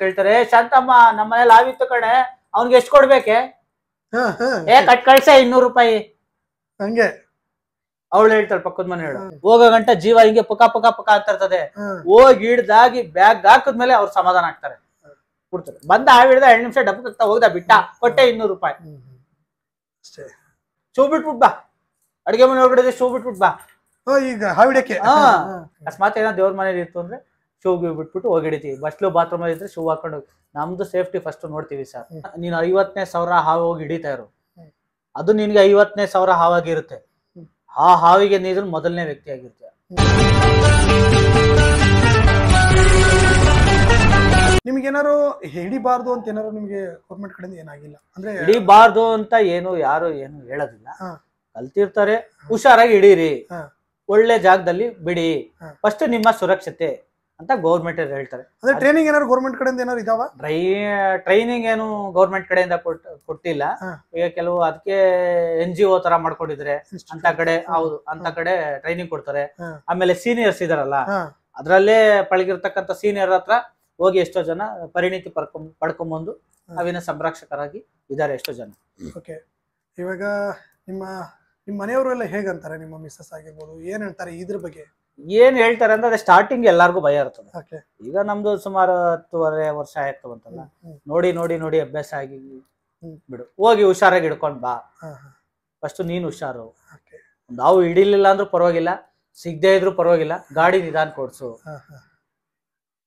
ಕೇಳ್ತಾರೆ ಶಾಂತಮ್ಮ ನಮ್ಮ ಮನೇಲಿ ಆವಿತ್ತು ಕಣೆ ಅವ್ನಿಗೆ ಎಷ್ಟು ಕೊಡ್ಬೇಕೆ ಏ ಕಟ್ ಕಳ್ಸ ಇನ್ನೂರು ರೂಪಾಯಿ ಹಂಗೆ ಅವಳು ಹೇಳ್ತಾಳೆ ಪಕ್ಕದ ಮನೆ ಹೇಳು ಹೋಗೋ ಗಂಟ ಜೀವ ಹಿಂಗೆ ಪುಕ ಪುಕ ಪಕ್ಕ ಅಂತ ಇರ್ತದೆ ಹೋಗಿ ಹಿಡ್ದಾಗಿ ಬ್ಯಾಗ್ ಹಾಕಿದ್ಮೇಲೆ ಅವ್ರು ಸಮಾಧಾನ ಆಗ್ತಾರೆ ಕೊಡ್ತಾರೆ ಬಂದ ಹಾವಿಡ್ದ ಹಿಡ್ದ ಎರಡು ನಿಮಿಷ ಡಬ್ಬ ಹಾಕ್ತಾ ಹೋಗ್ದ ಬಿಟ್ಟ ಕೊಟ್ಟೆ ಇನ್ನೂರು ರೂಪಾಯಿ ಶೂ ಬಿಟ್ಬಿಟ್ ಬಾ ಅಡಿಗೆ ಮನೆ ಹೊರಗಡೆ ಶೂ ಬಿಟ್ಬಿಟ್ ಬಾ ಈಗ ಅಕಸ್ಮಾತ್ ಏನೋ ದೇವ್ರ ಮನೇಲಿ ಇತ್ತು ಅಂದ್ರೆ ಶೂಗೆ ಬಿಟ್ಬಿಟ್ಟು ಹೋಗಿಡಿತೀವಿ ಬಸ್ಲು ಬಾತ್ರೂಮ್ ಅಲ್ಲಿ ಇದ್ರೆ ಶೂ ಹಾಕೊಂಡು ನಮ್ದು ಸೇಫ್ಟಿ ಫಸ್ಟ್ ನೋಡ್ತೀವಿ ಸರ್ ನೀನು ಐವತ್ತನೇ ಸಾವಿರ ಹಾವು ಹೋಗಿ ಹಿಡಿತಾ ಇರು ಅದು ನಿನ್ಗೆ ಐವತ್ತನೇ ಸಾವಿರ ಹಾವಾಗಿರುತ್ತೆ ಆ ಹಾವಿಗೆ ಇದ್ರ ಮೊದಲನೇ ವ್ಯಕ್ತಿ ಆಗಿರ್ತೀಯ ನಿಮ್ಗೇನಾರು ಹಿಡಿಬಾರ್ದು ಅಂತ ಏನಾರು ನಿಮ್ಗೆ ಗೌರ್ಮೆಂಟ್ ಕಡೆಯಿಂದ ಏನಾಗಿಲ್ಲ ಅಂದ್ರೆ ಹಿಡಿಬಾರ್ದು ಅಂತ ಏನು ಯಾರು ಏನು ಹೇಳೋದಿಲ್ಲ ಕಲ್ತಿರ್ತಾರೆ ಹುಷಾರಾಗಿ ಹಿಡೀರಿ ಒಳ್ಳೆ ಜಾಗದಲ್ಲಿ ಬಿಡಿ ಫಸ್ಟ್ ನಿಮ್ಮ ಸುರಕ್ಷತೆ ಅಂತ ಗೌರ್ಮೆಂಟ್ ಹೇಳ್ತಾರೆ ಅಂದ್ರೆ ಟ್ರೈನಿಂಗ್ ಏನಾದ್ರು ಗೌರ್ಮೆಂಟ್ ಕಡೆಯಿಂದ ಏನಾದ್ರು ಇದಾವ ಡ್ರೈ ಟ್ರೈನಿಂಗ್ ಏನು ಗೌರ್ಮೆಂಟ್ ಕಡೆಯಿಂದ ಕೊಟ್ಟಿಲ್ಲ ಈಗ ಕೆಲವು ಅದಕ್ಕೆ ಎನ್ ಜಿ ಒ ತರ ಮಾಡ್ಕೊಂಡಿದ್ರೆ ಅಂತ ಕಡೆ ಹೌದು ಅಂತ ಕಡೆ ಟ್ರೈನಿಂಗ್ ಕೊಡ್ತಾರೆ ಆಮೇಲೆ ಸೀನಿಯರ್ಸ್ ಇದಾರಲ್ಲ ಅದ್ರಲ್ಲೇ ಪಳಗಿರ್ತಕ್ಕಂಥ ಸೀನಿಯರ್ ಹತ್ರ ಹೋಗಿ ಎಷ್ಟೋ ಜನ ಪರಿಣಿತಿ ಪಡ್ಕೊಂಡ್ ಪಡ್ಕೊಂಬಂದು ಅವಿನ ಸಂರಕ್ಷಕರಾಗಿ ಇದ್ದಾರೆ ಎಷ್ಟೋ ಜನ ಓಕೆ ಇವಾಗ ನಿಮ್ಮ ನಿಮ್ಮ ಮನೆಯವರೆಲ್ಲ ಹೇಗಂತಾರೆ ನಿಮ್ಮ ಮಿಸ್ಸಸ್ ಆಗಿರ್ಬೋದು ಏನ್ ಹೇಳ್ತಾರೆ ಇದ್ರ ಬಗ್ಗೆ ಏನ್ ಹೇಳ್ತಾರೆ ಅಂದ್ರೆ ಸ್ಟಾರ್ಟಿಂಗ್ ಎಲ್ಲಾರ್ಗು ಭಯ ಇರ್ತದೆ ಈಗ ನಮ್ದು ಸುಮಾರು ಹತ್ತುವರೆ ವರ್ಷ ಆಯ್ತು ಅಂತಲ್ಲ ನೋಡಿ ನೋಡಿ ನೋಡಿ ಅಭ್ಯಾಸ ಆಗಿ ಬಿಡು ಹೋಗಿ ಹುಷಾರಾಗಿ ಹಿಡ್ಕೊಂಡ್ ಬಾ ಫಸ್ಟ್ ನೀನ್ ಹುಷಾರು ನಾವು ಹಿಡಿಲಿಲ್ಲ ಅಂದ್ರೂ ಪರವಾಗಿಲ್ಲ ಸಿಗದೆ ಇದ್ರು ಪರವಾಗಿಲ್ಲ ಗಾಡಿ ನಿಧಾನ ಕೊಡ್ಸು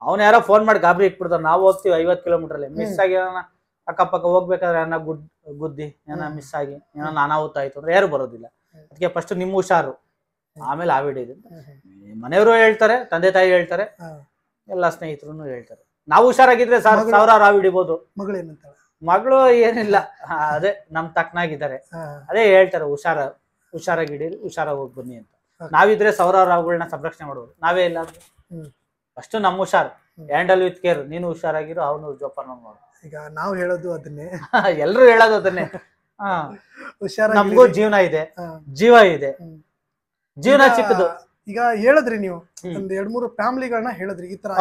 ಅವ್ನ ಯಾರೋ ಫೋನ್ ಮಾಡಿ ಗಾಬರಿ ಇಟ್ಬಿಡ್ತಾನೆ ನಾವು ಹೋಗ್ತೀವಿ ಐವತ್ ಕಿಲೋಮೀಟರ್ ಅಲ್ಲಿ ಮಿಸ್ ಆಗಿ ಅಕ್ಕಪಕ್ಕ ಹೋಗ್ಬೇಕಾದ್ರೆ ಏನ ಗುಡ್ ಗುದ್ದಿ ಏನ ಮಿಸ್ ಆಗಿ ಏನೋ ಅನಾಹುತ ಆಯ್ತು ಅಂದ್ರೆ ಯಾರು ಬರೋದಿಲ್ಲ ಅದಕ್ಕೆ ಫಸ್ಟ್ ನಿಮ್ಮ ಹುಷಾರು ಆಮೇಲೆ ಆ ವಿಡಿಯೋ ಮನೆಯವರು ಹೇಳ್ತಾರೆ ತಂದೆ ತಾಯಿ ಹೇಳ್ತಾರೆ ಎಲ್ಲ ಸ್ನೇಹಿತರು ಹೇಳ್ತಾರೆ ನಾವು ಹುಷಾರಾಗಿದ್ರೆ ಸರ್ ಸಾವಿರಾರು ಆ ಮಗಳು ಏನಿಲ್ಲ ಅದೇ ನಮ್ ತಕ್ಕನಾಗಿದ್ದಾರೆ ಅದೇ ಹೇಳ್ತಾರೆ ಹುಷಾರ ಹುಷಾರಾಗಿ ಹಿಡೀರಿ ಹುಷಾರಾಗಿ ಹೋಗಿ ಬನ್ನಿ ಅಂತ ನಾವಿದ್ರೆ ಸಾವಿರಾರು ಅವುಗಳನ್ನ ಸಂರಕ್ಷಣೆ ಮಾಡಬಹುದು ನಾವೇ ಇಲ್ಲ ಫಸ್ಟ್ ನಮ್ ಹುಷಾರು ಹ್ಯಾಂಡಲ್ ವಿತ್ ಕೇರ್ ನೀನು ಹುಷಾರಾಗಿರೋ ಅವನು ಜೋಪಾನ ಮಾಡು ಈಗ ನಾವು ಹೇಳೋದು ಅದನ್ನೇ ಎಲ್ರು ಹೇಳೋದು ಅದನ್ನೇ ಹುಷಾರ ನಮಗೂ ಜೀವನ ಇದೆ ಜೀವ ಇದೆ ಜೀವನ ಚಿಕ್ಕದು ಈಗ ಹೇಳಿದ್ರಿ ನೀವು ಒಂದ್ ಎರಡ್ ಮೂರು ಫ್ಯಾಮಿಲಿಗಳನ್ನ ಹೇಳದ್ರಿ ಈ ತರ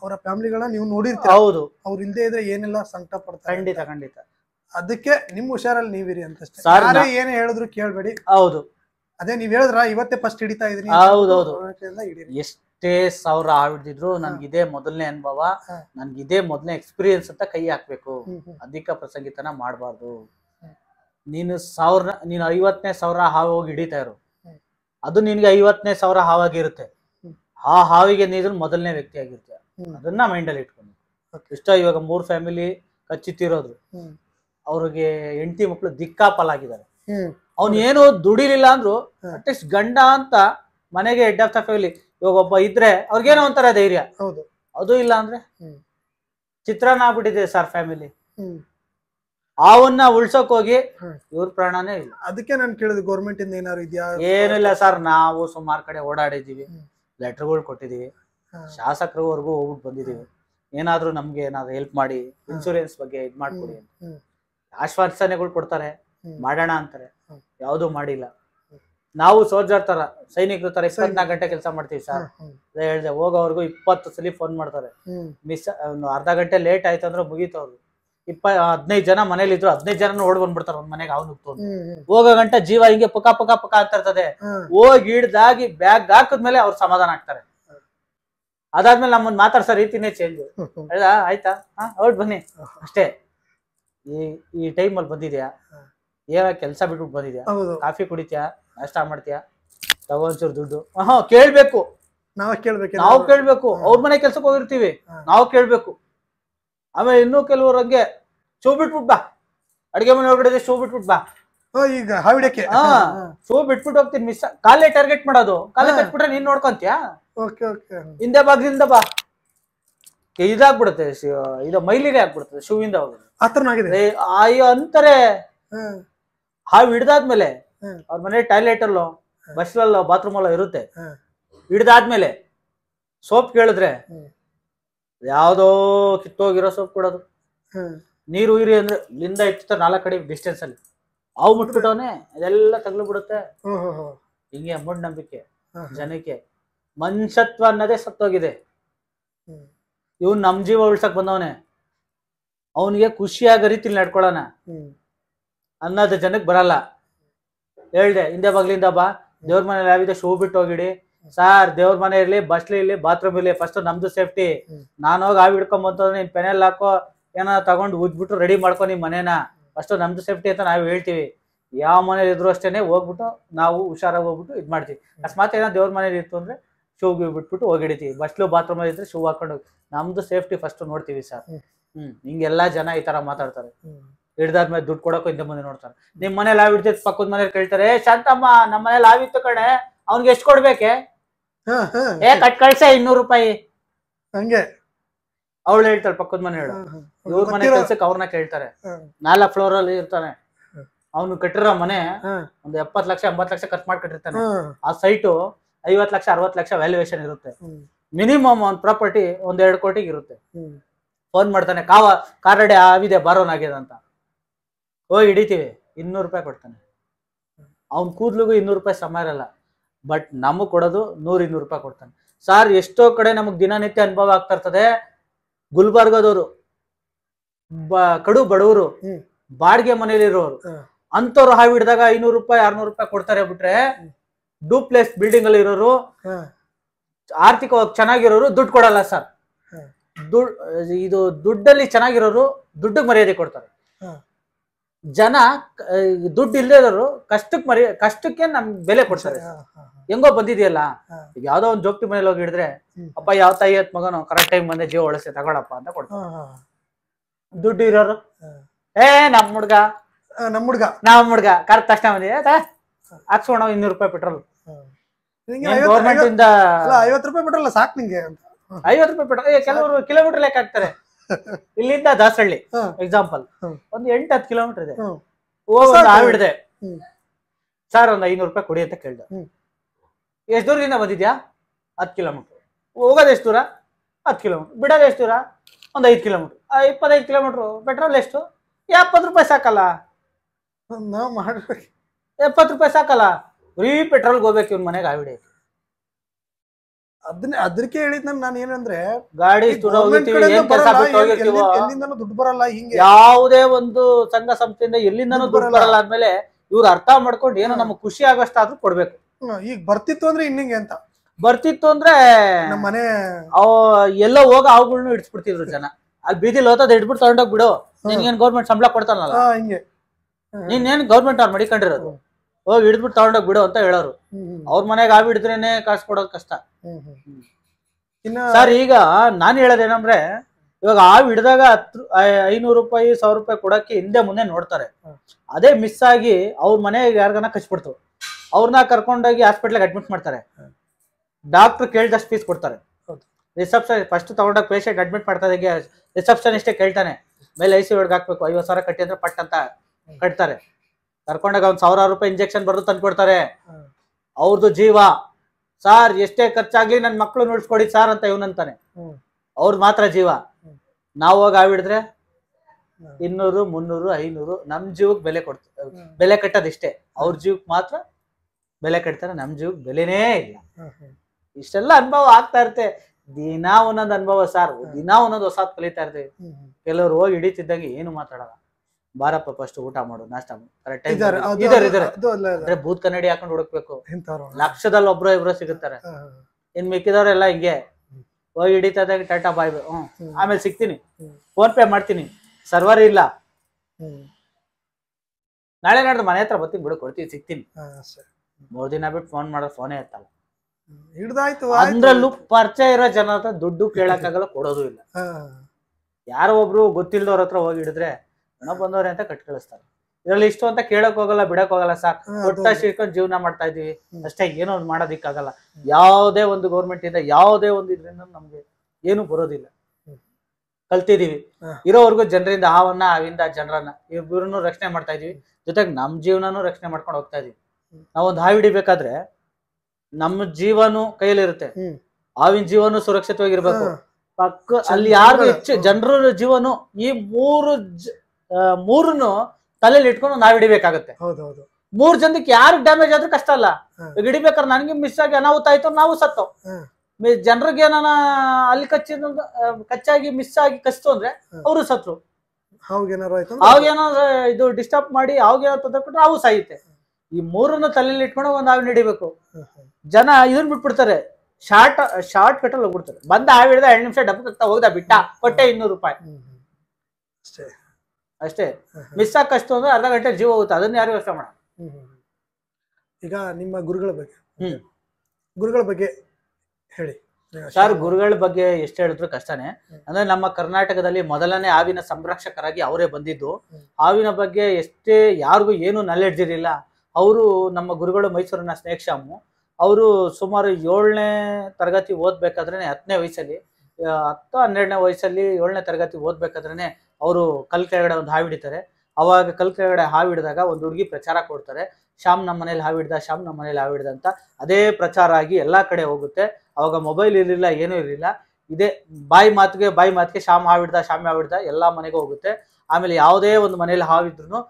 ಅವರ ಫ್ಯಾಮಿಲಿಗಳನ್ನ ನೀವು ನೋಡಿರ್ತೀರ ಹೌದು ಅವ್ರ ಇಲ್ದೇ ಇದ್ರೆ ಏನೆಲ್ಲ ಸಂಕಟ ಪಡ್ತಾರೆ ಖಂಡಿತ ಖಂಡಿತ ಅದಕ್ಕೆ ನಿಮ್ ಹುಷಾರಲ್ಲಿ ನೀವಿರಿ ಅಂತಷ್ಟೇ ಏನೇ ಹೇಳಿದ್ರು ಕೇಳ್ಬೇಡಿ ಹೌದು ಅದೇ ನೀವ್ ಹೇಳಿದ್ರ ಇವತ್ತೇ ಫಸ್ಟ್ ಹಿಡಿತಾ ಇದೀನಿ ಹೌದೌದು ಎಷ್ಟೇ ಸಾವಿರ ಆಡಿದ್ರು ಇದೇ ಮೊದಲನೇ ಅನುಭವ ಇದೇ ಮೊದಲನೇ ಎಕ್ಸ್ಪೀರಿಯನ್ಸ್ ಅಂತ ಕೈ ಹಾಕ್ಬೇಕು ಅಧಿಕ ಪ್ರಸಂಗಿತನ ಮಾಡಬಾರ್ದು ನೀನು ಸಾವಿರ ನೀನು ಐವತ್ತನೇ ಸಾವಿರ ಹಾವು ಹೋಗಿ ಹಿಡಿತಾ ಇರು ಅದು ನಿನ್ಗೆ ಐವತ್ತನೇ ಸಾವಿರ ಹಾವಾಗಿರುತ್ತೆ ಆ ಹಾವಿಗೆ ನೀನು ಮೊದಲನೇ ವ್ಯಕ್ತಿ ಆಗಿರುತ್ತೆ ಅದನ್ನ ಅಲ್ಲಿ ಇಟ್ಕೊಂಡು ಇಷ್ಟ ಇವಾಗ ಮೂರ್ ಫ್ಯಾಮಿಲಿ ಕಚ್ಚಿತ್ತಿರೋದು ಅವ್ರಿಗೆ ಹೆಂಡತಿ ಮಕ್ಕಳು ದಿಕ್ಕಾಪಲಾಗಿದ್ದಾರೆ ಅವ್ನು ಏನು ದುಡಿಲಿಲ್ಲ ಅಂದ್ರು ಅಟ್ಲೀಸ್ಟ್ ಗಂಡ ಅಂತ ಮನೆಗೆ ಹೆಡ್ ಆಫ್ ದ ಫ್ಯಾಮಿಲಿ ಇವಾಗ ಒಬ್ಬ ಇದ್ರೆ ಅವ್ರಿಗೇನೋ ಒಂಥರ ಧೈರ್ಯ ಅದು ಇಲ್ಲ ಅಂದ್ರೆ ಚಿತ್ರಾನ್ನ ಆಗ್ಬಿಟ್ಟಿದೆ ಸರ್ ಫ್ಯಾಮಿಲಿ ಅವನ್ನ ಉಳ್ಸಕ್ ಹೋಗಿ ಇವ್ರ ಪ್ರಾಣನೇ ಇಲ್ಲ ಅದಕ್ಕೆ ನಾನು ಕೇಳಿದ್ ಗೌರ್ಮೆಂಟ್ ಇಂದ ಏನಾದ್ರು ಇದೆಯಾ ಏನಿಲ್ಲ ಸರ್ ನಾವು ಸುಮಾರು ಕಡೆ ಓಡಾಡಿದೀವಿ ಲೆಟರ್ಗಳು ಕೊಟ್ಟಿದೀವಿ ಶಾಸಕರವರೆಗೂ ಹೋಗ್ಬಿಟ್ಟು ಬಂದಿದೀವಿ ಏನಾದ್ರು ನಮ್ಗೆ ಏನಾದ್ರು ಹೆಲ್ಪ್ ಮಾಡಿ ಇನ್ಶೂರೆನ್ಸ್ ಬಗ್ಗೆ ಇದ್ ಮಾಡ್ಕೊಡಿ ಆಶ್ವಾಸನೆಗಳು ಕೊಡ್ತಾರೆ ಮಾಡೋಣ ಅಂತಾರೆ ಯಾವ್ದು ಮಾಡಿಲ್ಲ ನಾವು ಸೋಲ್ಜರ್ ತರ ಸೈನಿಕರ ತರ ಇಪ್ಪತ್ನಾಲ್ಕು ಗಂಟೆ ಕೆಲಸ ಮಾಡ್ತೀವಿ ಸರ್ ಅದೇ ಹೇಳಿದೆ ಹೋಗೋವರೆಗೂ ಇಪ್ಪತ್ತು ಸಲ ಫೋನ್ ಮಾಡ್ತಾರೆ ಮಿಸ್ ಒಂದು ಅರ್ಧ ಗಂಟೆ ಲೇಟ್ ಆಯ್ತು ಅಂದ್ರೆ ಮುಗೀತು ಅವ್ರು ಇಪ್ಪ ಹದಿನೈದು ಜನ ಮನೇಲಿ ಇದ್ರು ಹದಿನೈದು ಜನ ಓಡ್ ಬಂದ್ಬಿಡ್ತಾರ ಒಂದ್ ಮನೆಗೆ ಅವ್ನು ಹೋಗೋ ಗಂಟ ಜೀವ ಹಿಂಗೆ ಪುಕ ಪುಕ ಪುಕ ಅಂತ ಇರ್ತದೆ ಹೋಗಿ ಹಿಡ್ದಾಗಿ ಬ್ಯಾಗ್ ಹಾಕದ್ಮೇಲೆ ಅವ್ರು ಸಮಾಧಾನ ಆಗ್ತಾರೆ ಅದಾದ್ಮೇಲೆ ನಮ್ಮನ್ನ ಮಾತಾಡ್ಸೋ ರೀತಿನೇ ಚೇಂಜ್ ಹೇಳ್ದಾ ಆಯ್ತಾ ಹಾ ಬನ್ನಿ ಅಷ್ಟೇ ಈ ಈ ಟೈಮ್ ಅಲ್ಲಿ ಬಂದಿದ್ಯಾ ಏನ ಕೆಲ್ಸ ಬಿಟ್ಬಿಟ್ಟು ಬಂದಿದ್ಯಾ ಕಾಫಿ ಕುಡಿತೀಯಾ ನಾಷ್ಟ ಮಾಡ್ತೀಯಾ ತಗೊಂಚೂರು ದುಡ್ಡು ಹ ಕೇಳ್ಬೇಕು ನಾವ್ ಕೇಳ್ಬೇಕು ನಾವ್ ಕೇಳ್ಬೇಕು ಅವ್ರ ಮನೆ ಕೆಲ್ಸಕ್ಕೆ ಹೋಗಿರ್ತೀವಿ ನಾವ್ ಕೇಳ್ಬೇಕು ಆಮೇಲೆ ಇನ್ನೂ ಕೆಲವರು ಹಂಗೆ ಶೋ ಬಿಟ್ಬಿಟ್ ಬಾ ಅಡಿಗೆ ಮನೆ ಒಳಗಡೆ ಶೋ ಬಿಟ್ಬಿಟ್ ಬಾ ಈಗ ಹಾವಿಡಕ್ಕೆ ಹಾ ಶೋ ಬಿಟ್ಬಿಟ್ಟು ಹೋಗ್ತೀನಿ ಮಿಸ್ ಕಾಲೇ ಟಾರ್ಗೆಟ್ ಮಾಡೋದು ಕಾಲೇ ಕಟ್ಬಿಟ್ರೆ ನೀನ್ ನೋಡ್ಕೊಂತೀಯ ಹಿಂದೆ ಭಾಗದಿಂದ ಬಾ ಇದಾಗ್ಬಿಡುತ್ತೆ ಇದು ಮೈಲಿಗೆ ಆಗ್ಬಿಡುತ್ತೆ ಶೂವಿಂದ ಹೋಗೋದು ಅಯ್ಯೋ ಅಂತಾರೆ ಹಾವು ಹಿಡ್ದಾದ್ಮೇಲೆ ಅವ್ರ ಮನೆ ಟಾಯ್ಲೆಟ್ ಅಲ್ಲೋ ಬಸ್ಲಲ್ಲೋ ಬಾತ್ರೂಮ್ ಅಲ್ಲೋ ಇರುತ್ತೆ ಹಿಡ್ದಾದ್ಮೇಲೆ ಸೋಪ್ ಕೇಳಿದ್ರೆ ಯಾವುದೋ ಕಿತ್ತೋಗಿರೋ ಸೊಪ್ಪು ಕೊಡೋದು ನೀರು ಉಯಿರಿ ಅಂದ್ರೆ ಲಿಂದ ಇಟ್ಟ ನಾಲ್ಕು ಕಡೆ ಡಿಸ್ಟೆನ್ಸ್ ಅಲ್ಲಿ ಅವು ಮುಟ್ಬಿಟ್ಟವನೆ ಅದೆಲ್ಲ ತಗ್ಲು ಬಿಡುತ್ತೆ ಹಿಂಗೆ ಮೂಢನಂಬಿಕೆ ಜನಕ್ಕೆ ಮನುಷ್ಯತ್ವ ಅನ್ನೋದೇ ಸತ್ತೋಗಿದೆ ಇವನ್ ನಮ್ ಜೀವ ಉಳ್ಸಕ್ ಬಂದವನೆ ಅವನಿಗೆ ಖುಷಿಯಾಗ ರೀತಿಲಿ ನಡ್ಕೊಳ್ಳೋಣ ಅನ್ನೋದ ಜನಕ್ಕೆ ಬರಲ್ಲ ಹೇಳ್ದೆ ಹಿಂದೆ ಬಗ್ಲಿಂದ ಬಾ ದೇವ್ರ ಮನೇಲಿ ಯಾವಿದೆ ಶೋ ಬಿಟ್ಟು ಹೋಗಿಡಿ ಸರ್ ದೇವ್ರ ಮನೆ ಇರ್ಲಿ ಬಸ್ಲಿ ಇರ್ಲಿ ಬಾತ್ರೂಮ್ ಇರ್ಲಿ ಫಸ್ಟ್ ನಮ್ದು ಸೇಫ್ಟಿ ನಾನು ಹೋಗಿ ಆವಿ ಹಿಡ್ಕೊಂಬಂತ ನೀನ್ ಪೆನೆಲ್ ಹಾಕೋ ಏನೋ ತಗೊಂಡು ಉಜ್ಬಿಟ್ಟು ರೆಡಿ ಮಾಡ್ಕೊ ನಿಮ್ ಮನೇನ ಫಸ್ಟ್ ನಮ್ದು ಸೇಫ್ಟಿ ಅಂತ ನಾವ್ ಹೇಳ್ತೀವಿ ಯಾವ ಮನೇಲಿ ಇದ್ರು ಅಷ್ಟೇನೆ ಹೋಗ್ಬಿಟ್ಟು ನಾವು ಹುಷಾರಾಗಿ ಹೋಗ್ಬಿಟ್ಟು ಇದ್ ಮಾಡ್ತೀವಿ ಅಕಸ್ಮಾತ್ ಏನೋ ದೇವ್ರ ಮನೇಲಿ ಇತ್ತು ಅಂದ್ರೆ ಶೂ ಬಿಟ್ಬಿಟ್ಟು ಹೋಗಿ ಬಸ್ಲು ಬಾತ್ರೂಮ್ ಅಲ್ಲಿ ಇದ್ರೆ ಶೂ ಹಾಕೊಂಡು ನಮ್ದು ಸೇಫ್ಟಿ ಫಸ್ಟ್ ನೋಡ್ತೀವಿ ಸರ್ ಹ್ಮ್ ಹಿಂಗೆಲ್ಲಾ ಜನ ಈ ತರ ಮಾತಾಡ್ತಾರೆ ಹಿಡ್ದಾದ್ಮೇಲೆ ದುಡ್ಡು ಕೊಡಕ್ಕೂ ಹಿಂದೆ ಮುಂದೆ ನೋಡ್ತಾರೆ ನಿಮ್ ಮನೇಲಿ ಆವಿಡ್ತೈತೆ ಪಕ್ಕದ ಮನೇಲಿ ಕೇಳ್ತಾರೆ ಶಾಂತಮ್ಮ ನಮ್ಮ ಮನೇಲಿ ಹಾವಿತ್ತು ಕಣೆ ಅವ್ನಿಗೆ ಎಷ್ಟು ಕೊಡ್ಬೇಕೆ ಏ ಕಟ್ ಕಳ್ಸ ಇನ್ನೂರು ರೂಪಾಯಿ ಹಂಗೆ ಅವಳು ಹೇಳ್ತಾಳೆ ಪಕ್ಕದ ಮನೆ ಹೇಳು ಇವ್ರ ಮನೆ ಕೆಲ್ಸಕ್ಕೆ ಅವ್ರನ್ನ ಕೇಳ್ತಾರೆ ನಾಲ್ಕು ಫ್ಲೋರ್ ಅಲ್ಲಿ ಇರ್ತಾನೆ ಅವನು ಕಟ್ಟಿರೋ ಮನೆ ಒಂದು ಎಪ್ಪತ್ ಲಕ್ಷ ಎಂಬತ್ ಲಕ್ಷ ಖರ್ಚು ಮಾಡಿ ಕಟ್ಟಿರ್ತಾನೆ ಆ ಸೈಟು ಐವತ್ ಲಕ್ಷ ಅರವತ್ ಲಕ್ಷ ವ್ಯಾಲ್ಯೂಯೇಷನ್ ಇರುತ್ತೆ ಮಿನಿಮಮ್ ಒಂದ್ ಪ್ರಾಪರ್ಟಿ ಒಂದ್ ಎರಡು ಕೋಟಿಗೆ ಇರುತ್ತೆ ಫೋನ್ ಮಾಡ್ತಾನೆ ಕಾವ ಕಾರಡೆ ಆವಿದೆ ಬಾರೋನ್ ಆಗಿದೆ ಅಂತ ಓ ಹಿಡಿತೀವಿ ಇನ್ನೂರು ರೂಪಾಯಿ ಕೊಡ್ತಾನೆ ಅವನ್ ಕೂದ್ಲಿಗೂ ಇನ್ನೂರು ರೂಪಾಯಿ ಸಮ ಇರಲ್ಲ ಬಟ್ ನಮಗೆ ಕೊಡೋದು ನೂರು ಇನ್ನೂರು ರೂಪಾಯಿ ಕೊಡ್ತಾನೆ ಸಾರ್ ಎಷ್ಟೋ ಕಡೆ ನಮಗೆ ದಿನನಿತ್ಯ ಅನುಭವ ಆಗ್ತಾ ಇರ್ತದೆ ಗುಲ್ಬರ್ಗದವರು ಕಡು ಬಡವರು ಬಾಡಿಗೆ ಇರೋರು ಅಂತವ್ರು ಹಾವು ಹಿಡಿದಾಗ ಐನೂರು ರೂಪಾಯಿ ಆರ್ನೂರು ರೂಪಾಯಿ ಕೊಡ್ತಾರೆ ಬಿಟ್ರೆ ಪ್ಲೇಸ್ ಬಿಲ್ಡಿಂಗ್ ಅಲ್ಲಿ ಇರೋರು ಆರ್ಥಿಕವಾಗಿ ಚೆನ್ನಾಗಿರೋರು ದುಡ್ಡು ಕೊಡಲ್ಲ ಸರ್ ದುಡ್ ಇದು ದುಡ್ಡಲ್ಲಿ ಚೆನ್ನಾಗಿರೋರು ದುಡ್ಡಿಗೆ ಮರ್ಯಾದೆ ಕೊಡ್ತಾರೆ ಜನ ದುಡ್ಡು ಇಲ್ಲದವರು ಕಷ್ಟಕ್ಕೆ ಮರಿ ಕಷ್ಟಕ್ಕೆ ನಮ್ ಬೆಲೆ ಕೊಡ್ತಾರೆ ಹೆಂಗೋ ಬಂದಿದೆಯಲ್ಲ ಯಾವ್ದೋ ಒಂದ್ ಜೋಪ್ತಿ ಮನೇಲಿ ಹೋಗಿ ಹಿಡಿದ್ರೆ ಅಪ್ಪ ಯಾವ ತಾಯಿ ಮಗನು ಕರೆಕ್ಟ್ ಟೈಮ್ ಬಂದೆ ಜೀವ ಒಳಸೆ ತಗೊಳಪ್ಪ ಅಂತ ಕೊಡ್ತಾರೆ ದುಡ್ಡು ಇರೋರು ಏ ನಮ್ ಹುಡ್ಗ ನಮ್ ಹುಡ್ಗ ನಮ್ ಹುಡ್ಗ ಕರೆಕ್ಟ್ ತಕ್ಷಣ ಬಂದಿದೆ ಹಾಕ್ಸೋಣ ಇನ್ನೂರು ರೂಪಾಯಿ ಪೆಟ್ರೋಲ್ ಗೌರ್ಮೆಂಟ್ ಇಂದ ಐವತ್ತು ರೂಪಾಯಿ ಪೆಟ್ರೋಲ್ ಸಾಕು ನಿಂಗೆ ಐವತ್ತು ರೂಪಾಯಿ ಪೆಟ್ರೋಲ್ ಕೆಲವರು ಕಿಲೋಮೀಟರ್ ಲೆಕ್ಕ ಹಾಕ್ತಾರೆ ಇಲ್ಲಿಂದ ದಾಸಹಳ್ಳಿ ಎಕ್ಸಾಂಪಲ್ ಒಂದು ಎಂಟು ಹತ್ತು ಕಿಲೋಮೀಟರ್ ಇದೆ ಹಿಡ್ದೆ ಸರ್ ಒಂದ್ ಐನೂರು ರೂಪಾಯಿ ಕೊಡಿ ಅಂತ ಕೇಳ್ದೆ ಎಷ್ಟು ದೂರದಿಂದ ಬಂದಿದ್ಯಾ ಹತ್ತು ಕಿಲೋಮೀಟರ್ ಹೋಗೋದು ಎಷ್ಟು ದೂರ ಹತ್ತು ಕಿಲೋಮೀಟರ್ ಬಿಡೋದು ಎಷ್ಟು ದೂರ ಒಂದ್ ಐದು ಕಿಲೋಮೀಟರ್ ಇಪ್ಪತ್ತೈದು ಕಿಲೋಮೀಟರ್ ಪೆಟ್ರೋಲ್ ಎಷ್ಟು ಎಪ್ಪತ್ತು ರೂಪಾಯಿ ಸಾಕಲ್ಲ ನಾವು ಎಪ್ಪತ್ ಎಪ್ಪತ್ತು ರೂಪಾಯಿ ಸಾಕಲ್ಲ ಬರೀ ಪೆಟ್ರೋಲ್ಗೆ ಹೋಗ್ಬೇಕು ಇವ್ನ ಮನೆಗೆ ಆವಿಡ ಅದನ್ನ ಅದಕ್ಕೆ ಹೇಳಿದ್ ನಾನು ನಾನು ಏನಂದ್ರೆ ಗಾಡಿ ದುಡ್ಡು ಬರಲ್ಲ ಹಿಂಗೆ ಯಾವುದೇ ಒಂದು ಸಂಘ ಸಂಸ್ಥೆಯಿಂದ ಎಲ್ಲಿಂದ ದುಡ್ಡು ಬರಲ್ಲ ಆದ್ಮೇಲೆ ಇವ್ರು ಅರ್ಥ ಮಾಡ್ಕೊಂಡು ಏನೋ ನಮ್ಗೆ ಖುಷಿ ಆಗಷ್ಟಾದ್ರೂ ಕೊಡ್ಬೇಕು ಈಗ ಬರ್ತಿತ್ತು ಅಂದ್ರೆ ಇನ್ನಿಂಗೆ ಅಂತ ಬರ್ತಿತ್ತು ಅಂದ್ರೆ ಮನೆ ಎಲ್ಲ ಹೋಗ ಅವುಗಳ್ನು ಇಡ್ಸ್ಬಿಡ್ತಿದ್ರು ಜನ ಅಲ್ಲಿ ಬೀದಿಲ್ ಹೋತದ ಇಟ್ಬಿಟ್ಟು ತಗೊಂಡೋಗ್ ಬಿಡು ನಿನ್ಗೇನ್ ಗೌರ್ಮೆಂಟ್ ಸಂಬಳ ಕೊಡ್ತಾನಲ್ಲ ಹಿಂಗೆ ನೀನೇನ್ ಗೌರ್ಮೆಂಟ್ ಅವ್ರು ಮಡಿಕೊಂಡಿರೋದು ಹೋಗಿ ಇಡ್ಬಿಟ್ಟು ತಗೊಂಡೋಗ್ ಬಿಡು ಅಂತ ಹೇಳೋರು ಅವ್ರ ಮನೆಗೆ ಆ ಹಿಡಿದ್ರೇನೆ ಕಾಸು ಕೊಡೋದು ಕಷ್ಟ ಸರ್ ಈಗ ನಾನು ಹೇಳೋದೇನಂದ್ರೆ ಇವಾಗ ಆ ಹಿಡ್ದಾಗ ಹತ್ರ ಐನೂರು ರೂಪಾಯಿ ಸಾವಿರ ರೂಪಾಯಿ ಕೊಡಕ್ಕೆ ಹಿಂದೆ ಮುಂದೆ ನೋಡ್ತಾರೆ ಅದೇ ಮಿಸ್ ಆಗಿ ಅವ್ರ ಮನೆಗೆ ಯಾರಿಗನ ಕಚ್ಬಿಡ್ತು ಅವ್ರನ್ನ ಕರ್ಕೊಂಡೋಗಿ ಹಾಸ್ಪಿಟ್ಲಿಗೆ ಅಡ್ಮಿಟ್ ಮಾಡ್ತಾರೆ ಡಾಕ್ಟರ್ ಕೇಳ್ದಷ್ಟು ಫೀಸ್ ಕೊಡ್ತಾರೆ ರಿಸೆಪ್ಷನ್ ಫಸ್ಟ್ ತಗೊಂಡಾಗ ಪೇಷಂಟ್ ಅಡ್ಮಿಟ್ ರಿಸೆಪ್ಷನ್ ಇಷ್ಟೇ ಕೇಳ್ತಾನೆ ಮೇಲೆ ಐ ಸಿ ಒಳಗೆ ಹಾಕ್ಬೇಕು ಐವತ್ತು ಸಾವಿರ ಕಟ್ಟಿ ಅಂದ್ರೆ ಪಟ್ ಅಂತ ಕಟ್ತಾರೆ ಕರ್ಕೊಂಡಾಗ ಒಂದು ಸಾವಿರಾರು ರೂಪಾಯಿ ಇಂಜೆಕ್ಷನ್ ಬರೆದು ತಂದು ಕೊಡ್ತಾರೆ ಅವ್ರದ್ದು ಜೀವ ಸಾರ್ ಎಷ್ಟೇ ಖರ್ಚಾಗ್ಲಿ ನನ್ ಮಕ್ಕಳು ನೋಡ್ಸ್ಕೊಡಿ ಸಾರ್ ಅಂತ ಇವನಂತಾನೆ ಅವ್ರ ಮಾತ್ರ ಜೀವ ನಾವು ಹೋಗಿ ಆವಿಡಿದ್ರೆ ಇನ್ನೂರು ಮುನ್ನೂರು ಐನೂರು ನಮ್ ಜೀವಕ್ ಬೆಲೆ ಕೊಡ್ತ ಬೆಲೆ ಕಟ್ಟೋದಿಷ್ಟೇ ಅವ್ರ ಜೀವಕ್ ಮಾತ್ರ ಬೆಲೆ ಕಟ್ತಾರೆ ನಮ್ ಜೀವಕ್ ಬೆಲೆನೇ ಇಲ್ಲ ಇಷ್ಟೆಲ್ಲ ಅನುಭವ ಆಗ್ತಾ ಇರುತ್ತೆ ದಿನಾ ಒಂದೊಂದು ಅನುಭವ ಸಾರ್ ದಿನಾ ಒಂದೊಂದು ಹೊಸ ಕಲಿತಾ ಇರ್ತೀವಿ ಕೆಲವ್ರು ಹೋಗಿ ಹಿಡಿತಿದ್ದಂಗೆ ಏನು ಮಾತಾಡಲ್ಲ ಬಾರಪ್ಪ ಫಸ್ಟ್ ಊಟ ಮಾಡು ನಾಷ್ಟ ಕರೆಕ್ಟ್ ಭೂತ್ ಕನ್ನಡಿ ಹಾಕೊಂಡು ಹುಡುಕ್ಬೇಕು ಲಕ್ಷದಲ್ಲಿ ಒಬ್ರು ಇಬ್ರು ಸಿಗುತ್ತಾರೆ ಇನ್ ಮಿಕ್ಕಿದವ್ರೆಲ್ಲ ಹಿಂಗೆ ಹೋಗಿ ಹಿಡಿತದ ಟಾಟಾ ಬಾಯ್ ಹ್ಮ್ ಆಮೇಲೆ ಸಿಗ್ತೀನಿ ಫೋನ್ ಪೇ ಮಾಡ್ತೀನಿ ಸರ್ವರ್ ಇಲ್ಲ ನಾಳೆ ನಾಡ್ದು ಮನೆ ಹತ್ರ ಬರ್ತೀನಿ ಬಿಡು ಕೊಡ್ತೀನಿ ಸಿಗ್ತೀನಿ ಮೂರ್ ದಿನ ಬಿಟ್ಟು ಫೋನ್ ಮಾಡೋದು ಫೋನೇ ಇರ್ತಲ್ಲ ಹಿಡ್ದಾಯ್ತು ಅಂದ್ರಲ್ಲೂ ಪರಿಚಯ ಇರೋ ಜನ ಹತ್ರ ದುಡ್ಡು ಕೇಳಕ್ಕಾಗಲ್ಲ ಕೊಡೋದು ಇಲ್ಲ ಯಾರೋ ಒಬ್ರು ಗೊತ್ತಿಲ್ದವ್ರ ಹತ್ರ ಹೋಗಿ ಹಿಡಿದ್ರೆ ಹಣ ಬಂದವ್ರೆ ಅಂತ ಕಟ್ ಕಳಿಸ್ತಾರೆ ಇದ್ರಲ್ಲಿ ಇಷ್ಟು ಅಂತ ಕೇಳಕ್ ಹೋಗಲ್ಲ ಬಿಡಕ್ ಹೋಗಲ್ಲ ಸರ್ ಒಟ್ಟಾಶ್ ಜೀವನ ಮಾಡ್ತಾ ಇದೀವಿ ಅಷ್ಟೇ ಏನೋ ಒಂದು ಮಾಡೋದಿಕ್ಕಾಗಲ್ಲ ಯಾವುದೇ ಒಂದು ಗೌರ್ಮೆಂಟ್ ಇಂದ ಯಾವುದೇ ಒಂದು ಇದ್ರಿಂದ ನಮ್ಗೆ ಏನು ಬರೋದಿಲ್ಲ ಕಲ್ತಿದೀವಿ ಇರೋವರೆಗೂ ಜನರಿಂದ ಹಾವನ್ನ ಅವಿಂದ ಜನರನ್ನ ಇಬ್ಬರನ್ನು ರಕ್ಷಣೆ ಮಾಡ್ತಾ ಇದೀವಿ ಜೊತೆಗೆ ನಮ್ ಜೀವನನು ರಕ್ಷಣೆ ಮಾಡ್ಕೊಂಡು ಹೋಗ್ತಾ ಇದೀವಿ ನಾವೊಂದು ಹಾವು ಹಿಡಿಬೇಕಾದ್ರೆ ನಮ್ಮ ಜೀವನು ಕೈಯಲ್ಲಿರುತ್ತೆ ಹಾವಿನ ಜೀವನು ಸುರಕ್ಷಿತವಾಗಿರ್ಬೇಕು ಪಕ್ಕ ಅಲ್ಲಿ ಯಾರು ಹೆಚ್ಚು ಜನರ ಜೀವನು ಈ ಮೂರು ಮೂರನ್ನು ತಲೆಯಲ್ಲಿ ಇಟ್ಕೊಂಡು ನಾವ್ ಹಿಡಿಬೇಕಾಗತ್ತೆ ಮೂರ್ ಜನಕ್ಕೆ ಯಾರಿಗೆ ಡ್ಯಾಮೇಜ್ ಆದ್ರೂ ಕಷ್ಟ ಅಲ್ಲ ಈಗ ಹಿಡಿಬೇಕಾದ್ರೆ ನನಗೆ ಮಿಸ್ ಆಗಿ ಅನಾಹುತ ಆಯ್ತು ನಾವು ಸತ್ತು ಜನರಿಗೆ ಏನಾನ ಅಲ್ಲಿ ಕಚ್ಚಿದ ಕಚ್ಚಾಗಿ ಮಿಸ್ ಆಗಿ ಕಚ್ತು ಅಂದ್ರೆ ಅವರು ಸತ್ರು ಅವಾಗೇನಾದ್ರು ಇದು ಡಿಸ್ಟರ್ಬ್ ಮಾಡಿ ಅವಾಗೇನಾದ್ರು ತೊಂದರೆ ಕೊಟ್ರೆ ಅವು ಸಾಯುತ್ತೆ ಈ ಮೂರನ್ನ ತಲೆಯಲ್ಲಿ ಇಟ್ಕೊಂಡು ಒಂದ್ ಆವಿನ ಹಿಡಿಬೇಕು ಜನ ಇದನ್ನ ಬಿಟ್ಬಿಡ್ತಾರೆ ಶಾರ್ಟ್ ಶಾರ್ಟ್ ಕಟ್ ಅಲ್ಲಿ ಹೋಗ್ಬಿಡ್ತಾರೆ ಬಂದ ಹಿಡಿದ ಎರಡು ನಿಮಿಷ ಡಬ್ಬ ಕಟ್ತಾ ಹೋಗ್ದ ಬಿಟ್ಟ ಕೊಟ್ಟೆ ಇನ್ನೂರು ರೂಪಾಯಿ ಅಷ್ಟೇ ಮಿಸ್ ಆಗಿ ಕಷ್ಟ ಅಂದ್ರೆ ಅರ್ಧ ಗಂಟೆ ಜೀವ ಹೋಗುತ್ತೆ ಅದನ್ನ ಯಾರು ಯೋಚನೆ ಮಾಡ ಈಗ ನಿಮ್ಮ ಗುರುಗಳ ಬಗ್ಗೆ ಹ್ಮ್ ಗುರುಗಳ ಬಗ್ಗೆ ಹೇಳಿ ಸರ್ ಗುರುಗಳ ಬಗ್ಗೆ ಎಷ್ಟು ಹೇಳಿದ್ರು ಕಷ್ಟನೇ ಅಂದ್ರೆ ನಮ್ಮ ಕರ್ನಾಟಕದಲ್ಲಿ ಮೊದಲನೇ ಹಾವಿನ ಸಂರಕ್ಷಕರಾಗಿ ಅವರೇ ಬಂದಿದ್ದು ಹಾವಿನ ಬಗ್ಗೆ ಎಷ್ಟೇ ಯಾರಿಗೂ ಏನು ನಾಲೆಡ್ಜ್ ಇರಲಿಲ್ಲ ಅವರು ನಮ್ಮ ಗುರುಗಳು ಮೈಸೂರಿನ ಸ್ನೇಹಶಾಮು ಅವರು ಸುಮಾರು ಏಳನೇ ತರಗತಿ ಓದ್ಬೇಕಾದ್ರೆ ಹತ್ತನೇ ವಯಸ್ಸಲ್ಲಿ ಹತ್ತು ಹನ್ನೆರಡನೇ ವಯಸ್ಸಲ್ಲಿ ಏಳನೇ ತರಗತಿ ಓದ್ಬೇಕಾದ್ರೆ ಅವರು ಕಲ್ ಕೆಳಗಡೆ ಒಂದು ಹಿಡಿತಾರೆ ಅವಾಗ ಕಲ್ ಕೆಳಗಡೆ ಹಾವಿಡಿದಾಗ ಒಂದು ಹುಡುಗಿ ಪ್ರಚಾರ ಕೊಡ್ತಾರೆ ಶ್ಯಾಮ್ ನಮ್ಮ ಮನೇಲಿ ಹಾವಿಡ್ದ ಶ್ಯಾಮ್ ನಮ್ಮ ಮನೇಲಿ ಹಾವಿಡ್ದ ಅಂತ ಅದೇ ಪ್ರಚಾರ ಆಗಿ ಎಲ್ಲ ಕಡೆ ಹೋಗುತ್ತೆ ಅವಾಗ ಮೊಬೈಲ್ ಇರಲಿಲ್ಲ ಏನೂ ಇರಲಿಲ್ಲ ಇದೇ ಬಾಯಿ ಮಾತಿಗೆ ಬಾಯಿ ಮಾತಿಗೆ ಶ್ಯಾಮ್ ಹಾವಿಡ್ದ ಶ್ಯಾಮ್ ಹಾವಿಡ್ದ ಎಲ್ಲ ಮನೆಗೆ ಹೋಗುತ್ತೆ ಆಮೇಲೆ ಯಾವುದೇ ಒಂದು ಮನೇಲಿ ಹಾವಿದ್ರು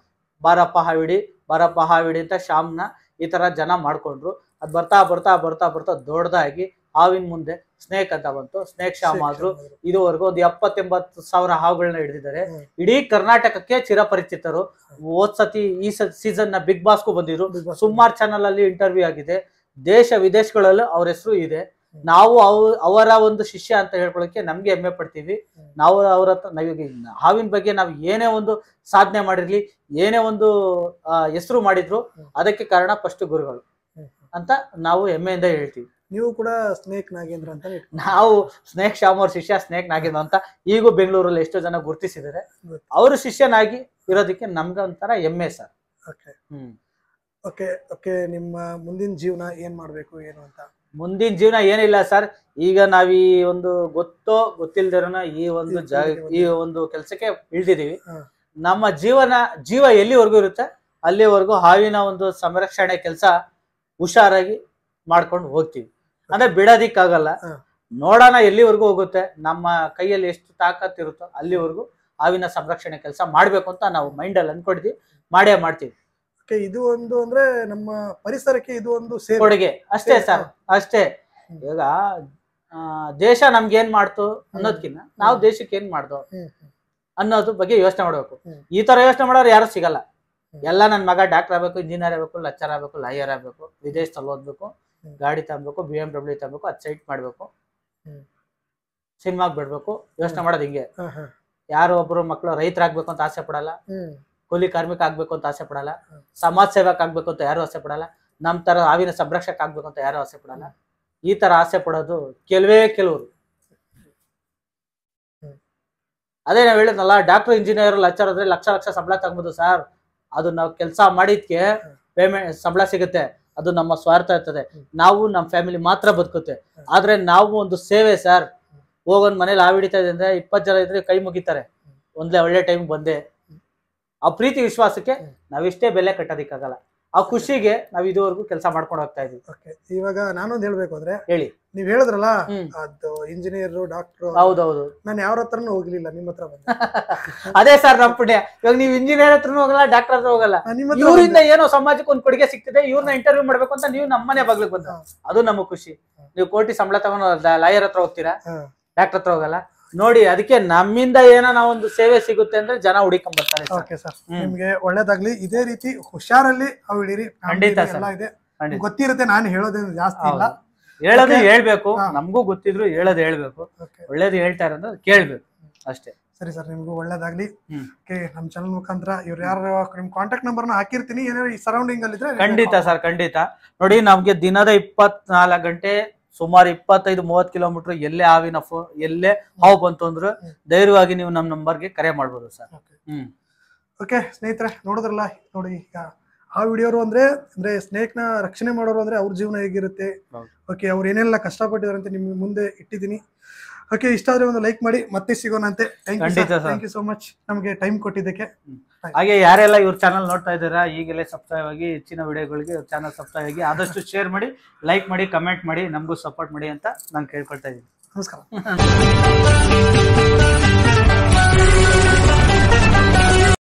ಬಾರಪ್ಪ ಹಾವಿಡಿ ಬಾರಪ್ಪ ಹಾವಿಡಿ ಅಂತ ಶ್ಯಾಮ್ನ ಈ ಥರ ಜನ ಮಾಡಿಕೊಂಡ್ರು ಅದು ಬರ್ತಾ ಬರ್ತಾ ಬರ್ತಾ ಬರ್ತಾ ದೊಡ್ಡದಾಗಿ ಹಾವಿನ ಮುಂದೆ ಸ್ನೇಕ್ ಅಂತ ಬಂತು ಸ್ನೇಕ್ ಶ್ಯಾಮ್ ಆದ್ರು ಇದುವರೆಗೂ ಒಂದು ಎಪ್ಪತ್ತೆಂಬತ್ತು ಸಾವಿರ ಹಾವುಗಳನ್ನ ಹಿಡಿದಿದ್ದಾರೆ ಇಡೀ ಕರ್ನಾಟಕಕ್ಕೆ ಚಿರಪರಿಚಿತರು ಹೋದ್ ಸತಿ ಈ ಸೀಸನ್ ನ ಬಿಗ್ ಬಾಸ್ಗೂ ಬಂದಿದ್ರು ಸುಮಾರು ಚಾನಲ್ ಅಲ್ಲಿ ಇಂಟರ್ವ್ಯೂ ಆಗಿದೆ ದೇಶ ವಿದೇಶಗಳಲ್ಲೂ ಅವ್ರ ಹೆಸರು ಇದೆ ನಾವು ಅವರ ಒಂದು ಶಿಷ್ಯ ಅಂತ ಹೇಳ್ಕೊಳಕ್ಕೆ ನಮ್ಗೆ ಹೆಮ್ಮೆ ಪಡ್ತೀವಿ ನಾವು ಅವರ ನಾವೀಗ ಹಾವಿನ ಬಗ್ಗೆ ನಾವು ಏನೇ ಒಂದು ಸಾಧನೆ ಮಾಡಿರ್ಲಿ ಏನೇ ಒಂದು ಹೆಸರು ಮಾಡಿದ್ರು ಅದಕ್ಕೆ ಕಾರಣ ಫಸ್ಟ್ ಗುರುಗಳು ಅಂತ ನಾವು ಹೆಮ್ಮೆಯಿಂದ ಹೇಳ್ತೀವಿ ನೀವು ಕೂಡ ಸ್ನೇಕ್ ನಾಗೇಂದ್ರ ಅಂತ ನಾವು ಸ್ನೇಕ್ ಶ್ಯಾಮ್ ಅವ್ರ ಶಿಷ್ಯ ಸ್ನೇಕ್ ನಾಗೇಂದ್ರ ಅಂತ ಈಗೂ ಬೆಂಗಳೂರಲ್ಲಿ ಎಷ್ಟೋ ಜನ ಗುರುತಿಸಿದ್ದಾರೆ ಅವರು ಶಿಷ್ಯನಾಗಿ ಇರೋದಕ್ಕೆ ನಮ್ಗೊಂಥರ ಹೆಮ್ಮೆ ಸರ್ ಓಕೆ ಓಕೆ ಓಕೆ ನಿಮ್ಮ ಮುಂದಿನ ಜೀವನ ಏನ್ ಮಾಡಬೇಕು ಏನು ಅಂತ ಮುಂದಿನ ಜೀವನ ಏನಿಲ್ಲ ಸರ್ ಈಗ ನಾವ್ ಈ ಒಂದು ಗೊತ್ತೋ ಗೊತ್ತಿಲ್ದಿರೋನ ಈ ಒಂದು ಜಾಗ ಈ ಒಂದು ಕೆಲಸಕ್ಕೆ ಇಳ್ದಿದೀವಿ ನಮ್ಮ ಜೀವನ ಜೀವ ಎಲ್ಲಿವರೆಗೂ ಇರುತ್ತೆ ಅಲ್ಲಿವರೆಗೂ ಹಾವಿನ ಒಂದು ಸಂರಕ್ಷಣೆ ಕೆಲಸ ಹುಷಾರಾಗಿ ಮಾಡ್ಕೊಂಡು ಹೋಗ್ತೀವಿ ಅಂದ್ರೆ ಆಗಲ್ಲ ನೋಡೋಣ ಎಲ್ಲಿವರೆಗೂ ಹೋಗುತ್ತೆ ನಮ್ಮ ಕೈಯಲ್ಲಿ ಎಷ್ಟು ತಾಕತ್ ಇರುತ್ತೋ ಅಲ್ಲಿವರೆಗೂ ಹಾವಿನ ಸಂರಕ್ಷಣೆ ಕೆಲಸ ಮಾಡ್ಬೇಕು ಅಂತ ನಾವು ಮೈಂಡ್ ಅಲ್ಲಿ ಅನ್ಕೊಂಡಿದ್ವಿ ಮಾಡೇ ಮಾಡ್ತೀವಿ ಇದು ಒಂದು ಅಂದ್ರೆ ನಮ್ಮ ಪರಿಸರಕ್ಕೆ ಇದು ಒಂದು ಕೊಡುಗೆ ಅಷ್ಟೇ ಸರ್ ಅಷ್ಟೇ ಇವಾಗ ದೇಶ ನಮ್ಗೆ ಏನ್ ಮಾಡ್ತು ಅನ್ನೋದ್ಕಿನ್ನ ನಾವು ದೇಶಕ್ಕೆ ಏನ್ ಮಾಡ್ದು ಅನ್ನೋದು ಬಗ್ಗೆ ಯೋಚನೆ ಮಾಡ್ಬೇಕು ಈ ತರ ಯೋಚನೆ ಮಾಡೋರು ಯಾರು ಸಿಗಲ್ಲ ಎಲ್ಲ ನನ್ನ ಮಗ ಡಾಕ್ಟರ್ ಆಗ್ಬೇಕು ಇಂಜಿನಿಯರ್ ಆಗ್ಬೇಕು ಲೆಕ್ಚರ್ ಆಗ್ಬೇಕು ಲಾಯರ್ ಆಗ್ಬೇಕು ವಿದೇಶದಲ್ಲಿ ಓದ್ಬೇಕು ಗಾಡಿ ತಗೊಬೇಕು ಬಿ ಎಮ್ ಡಬ್ಲ್ಯೂ ತಗೋಬೇಕು ಅದು ಸೈಟ್ ಮಾಡಬೇಕು ಸಿನಿಮಾಗೆ ಬಿಡಬೇಕು ಯೋಚನೆ ಮಾಡೋದು ಹಿಂಗೆ ಯಾರು ಒಬ್ಬರು ಮಕ್ಕಳು ರೈತರಾಗಬೇಕು ಅಂತ ಆಸೆ ಪಡಲ್ಲ ಕೂಲಿ ಕಾರ್ಮಿಕ ಆಗ್ಬೇಕು ಅಂತ ಆಸೆ ಪಡಲ್ಲ ಸಮಾಜ ಸೇವಕ್ ಆಗ್ಬೇಕು ಅಂತ ಯಾರು ಆಸೆ ಪಡಲ್ಲ ನಮ್ಮ ತರ ಹಾವಿನ ಸಂರಕ್ಷಕ ಆಗ್ಬೇಕು ಅಂತ ಯಾರು ಆಸೆ ಪಡಲ್ಲ ಈ ತರ ಆಸೆ ಪಡೋದು ಕೆಲವೇ ಕೆಲವರು ಅದೇ ನಾವ್ ಹೇಳಿದ್ನಲ್ಲ ಡಾಕ್ಟರ್ ಇಂಜಿನಿಯರ್ ಲಚ್ಚರ್ ಆದ್ರೆ ಲಕ್ಷ ಲಕ್ಷ ಸಂಬಳ ತಗೊಂಬೋದು ಸರ್ ಅದು ನಾವು ಕೆಲಸ ಮಾಡಿದ್ಕೆ ಪೇಮೆಂಟ್ ಸಂಬಳ ಸಿಗುತ್ತೆ ಅದು ನಮ್ಮ ಸ್ವಾರ್ಥ ಇರ್ತದೆ ನಾವು ನಮ್ಮ ಫ್ಯಾಮಿಲಿ ಮಾತ್ರ ಬದುಕುತ್ತೆ ಆದ್ರೆ ನಾವು ಒಂದು ಸೇವೆ ಸರ್ ಹೋಗೊಂದ್ ಮನೇಲಿ ಹಾವು ಹಿಡಿತಾ ಇದೆ ಅಂದ್ರೆ ಇಪ್ಪತ್ತು ಜನ ಇದ್ರೆ ಕೈ ಮುಗಿತಾರೆ ಒಂದ್ಲೇ ಒಳ್ಳೆ ಟೈಮ್ ಬಂದೆ ಆ ಪ್ರೀತಿ ವಿಶ್ವಾಸಕ್ಕೆ ಇಷ್ಟೇ ಬೆಲೆ ಕಟ್ಟೋದಿಕ್ಕಾಗಲ್ಲ ಆ ಖುಷಿಗೆ ನಾವ್ ಇದುವರೆಗೂ ಕೆಲಸ ಮಾಡ್ಕೊಂಡು ಹೋಗ್ತಾ ಇದೀವಿ ಓಕೆ ಇವಾಗ ನಾನೊಂದ್ ಹೇಳ್ಬೇಕು ಅಂದ್ರೆ ಹೇಳಿ ನೀವ್ ಹೇಳಿದ್ರಲ್ಲ ಅದು ಇಂಜಿನಿಯರ್ ಡಾಕ್ಟರ್ ಹೌದೌದು ನಾನು ಯಾರ ಹತ್ರ ಹೋಗ್ಲಿಲ್ಲ ನಿಮ್ ಹತ್ರ ಅದೇ ಸರ್ ನಮ್ ಪುಣ್ಯ ಇವಾಗ ನೀವ್ ಇಂಜಿನಿಯರ್ ಹತ್ರ ಹೋಗಲ್ಲ ಡಾಕ್ಟರ್ ಹತ್ರ ಹೋಗಲ್ಲ ಇವರಿಂದ ಏನೋ ಸಮಾಜಕ್ಕೆ ಒಂದ್ ಕೊಡುಗೆ ಸಿಕ್ತಿದೆ ಇವ್ರನ್ನ ಇಂಟರ್ವ್ಯೂ ಮಾಡ್ಬೇಕು ಅಂತ ನೀವು ನಮ್ಮನೆ ಬಗ್ಲಿಗೆ ಬಂದ ಅದು ನಮ್ಗೆ ಖುಷಿ ನೀವು ಕೋಟಿ ಸಂಬಳ ತಗೊಂಡ್ ಲಾಯರ್ ಹತ್ರ ಹೋಗ್ತೀರಾ ಡಾಕ್ಟರ್ ಹತ್ರ ಹೋಗಲ್ಲ ನೋಡಿ ಅದಕ್ಕೆ ನಮ್ಮಿಂದ ಏನೋ ಒಂದು ಸೇವೆ ಸಿಗುತ್ತೆ ಅಂದ್ರೆ ಜನ ಹುಡುಕೊಂಡ್ಬರ್ತಾರೆ ಸರ್ ನಿಮ್ಗೆ ಒಳ್ಳೇದಾಗ್ಲಿ ಇದೇ ರೀತಿ ಹುಷಾರಲ್ಲಿ ಅವಳಿರಿ ಖಂಡಿತ ಇದೆ ಗೊತ್ತಿರುತ್ತೆ ನಾನು ಹೇಳೋದೇನು ಜಾಸ್ತಿ ಇಲ್ಲ ಹೇಳೋದು ಹೇಳ್ಬೇಕು ನಮಗೂ ಗೊತ್ತಿದ್ರು ಹೇಳೋದು ಹೇಳ್ಬೇಕು ಒಳ್ಳೇದು ಹೇಳ್ತಾರೆ ಅಂದ್ರೆ ಕೇಳ್ಬೇಕು ಅಷ್ಟೇ ಸರಿ ಸರ್ ನಿಮ್ಗೂ ಒಳ್ಳೇದಾಗ್ಲಿ ನಮ್ ಚಾನಲ್ ಮುಖಾಂತರ ಇವ್ರು ಯಾರು ನಿಮ್ ಕಾಂಟ್ಯಾಕ್ಟ್ ನ ಹಾಕಿರ್ತೀನಿ ಏನಾದ್ರು ಈ ಸರೌಂಡಿಂಗ್ ಅಲ್ಲಿ ಖಂಡಿತ ಸರ್ ಖಂಡಿತ ನೋಡಿ ನಮ್ಗೆ ದಿನದ ಇಪ್ಪತ್ನಾಲ್ಕು ಗಂಟೆ ಸುಮಾರು ಇಪ್ಪತ್ತೈದು ಮೂವತ್ ಕಿಲೋಮೀಟರ್ ಎಲ್ಲೇ ಹಾವಿನ ಫೋ ಎಲ್ಲೇ ಹಾವು ಬಂತು ಅಂದ್ರೆ ಧೈರ್ಯವಾಗಿ ನೀವು ನಮ್ಮ ನಂಬರ್ಗೆ ಕರೆ ಮಾಡ್ಬೋದು ಸರ್ ಹ್ಮ್ ಓಕೆ ಸ್ನೇಹಿತರೆ ನೋಡಿದ್ರಲ್ಲ ನೋಡಿ ಈಗ ಆ ವಿಡಿಯೋರು ಅಂದ್ರೆ ಅಂದ್ರೆ ಸ್ನೇಕ್ ನ ರಕ್ಷಣೆ ಮಾಡೋರು ಅಂದ್ರೆ ಅವ್ರ ಜೀವನ ಹೇಗಿರುತ್ತೆ ಓಕೆ ಅವ್ರು ಏನೆಲ್ಲ ಕಷ್ಟಪಟ್ಟಿದ್ದಾರೆ ಅಂತ ನಿಮ್ಗೆ ಮುಂದೆ ಇಟ್ಟಿದ್ದೀನಿ ಓಕೆ ಇಷ್ಟ ಆದ್ರೆ ಒಂದು ಲೈಕ್ ಮಾಡಿ ಮತ್ತೆ ಸಿಗೋಣ ಅಂತೆ ಥ್ಯಾಂಕ್ ಯು ಸೋ ಮಚ್ ನಮಗೆ ಟೈಮ್ ಕೊಟ್ಟಿದ್ದಕ್ಕೆ ಹಾಗೆ ಯಾರೆಲ್ಲ ಇವ್ರ ಚಾನಲ್ ನೋಡ್ತಾ ಇದ್ದೀರಾ ಈಗಲೇ ಸಬ್ಸ್ಕ್ರೈಬ್ ಆಗಿ ಹೆಚ್ಚಿನ ವಿಡಿಯೋಗಳಿಗೆ ಚಾನಲ್ ಸಬ್ಸ್ಕ್ರೈಬ್ ಆಗಿ ಆದಷ್ಟು ಶೇರ್ ಮಾಡಿ ಲೈಕ್ ಮಾಡಿ ಕಮೆಂಟ್ ಮಾಡಿ ನಮಗೂ ಸಪೋರ್ಟ್ ಮಾಡಿ ಅಂತ ನಾನು ಕೇಳ್ಕೊಳ್ತಾ ಇದ್ದೀನಿ ನಮಸ್ಕಾರ